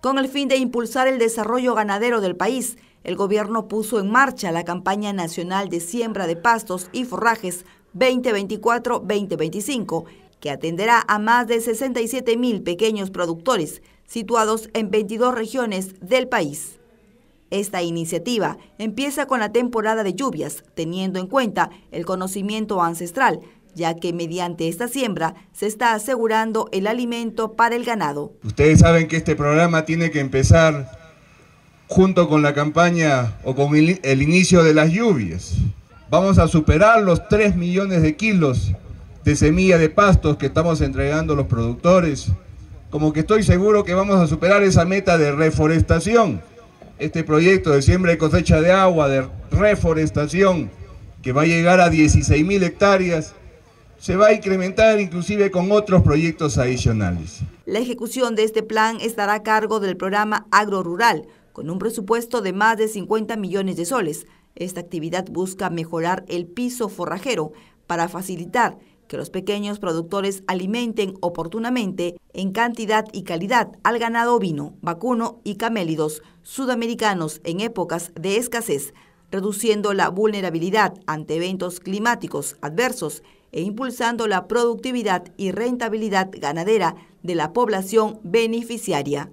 Con el fin de impulsar el desarrollo ganadero del país, el gobierno puso en marcha la campaña nacional de siembra de pastos y forrajes 2024-2025, que atenderá a más de 67 mil pequeños productores situados en 22 regiones del país. Esta iniciativa empieza con la temporada de lluvias, teniendo en cuenta el conocimiento ancestral ya que mediante esta siembra se está asegurando el alimento para el ganado. Ustedes saben que este programa tiene que empezar junto con la campaña o con el, inicio de las lluvias. Vamos a superar los 3 millones de kilos de semilla de pastos que estamos entregando a los productores. Como que estoy seguro que vamos a superar esa meta de reforestación. Este proyecto de siembra y cosecha de agua, de reforestación, que va a llegar a 16 mil hectáreas, se va a incrementar inclusive con otros proyectos adicionales. La ejecución de este plan estará a cargo del programa Agro Rural, con un presupuesto de más de 50 millones de soles. Esta actividad busca mejorar el piso forrajero para facilitar que los pequeños productores alimenten oportunamente en cantidad y calidad al ganado ovino, vacuno y camélidos sudamericanos en épocas de escasez reduciendo la vulnerabilidad ante eventos climáticos adversos e impulsando la productividad y rentabilidad ganadera de la población beneficiaria.